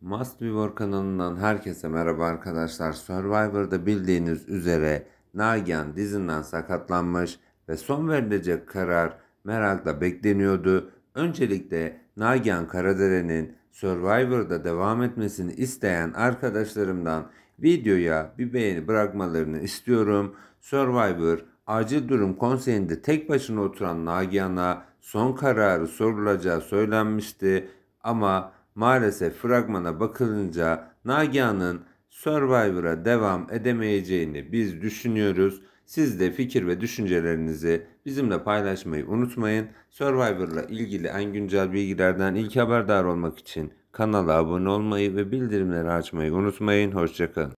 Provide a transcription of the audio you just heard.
Must Be War kanalından herkese merhaba arkadaşlar. Survivor'da bildiğiniz üzere Nagihan dizinden sakatlanmış ve son verilecek karar merakla bekleniyordu. Öncelikle Nagihan Karadere'nin Survivor'da devam etmesini isteyen arkadaşlarımdan videoya bir beğeni bırakmalarını istiyorum. Survivor acil durum konseyinde tek başına oturan Nagihan'a son kararı sorulacağı söylenmişti ama Maalesef fragmana bakılınca Nagihan'ın Survivor'a devam edemeyeceğini biz düşünüyoruz. Siz de fikir ve düşüncelerinizi bizimle paylaşmayı unutmayın. Survivor'la ilgili en güncel bilgilerden ilk haberdar olmak için kanala abone olmayı ve bildirimleri açmayı unutmayın. Hoşçakalın.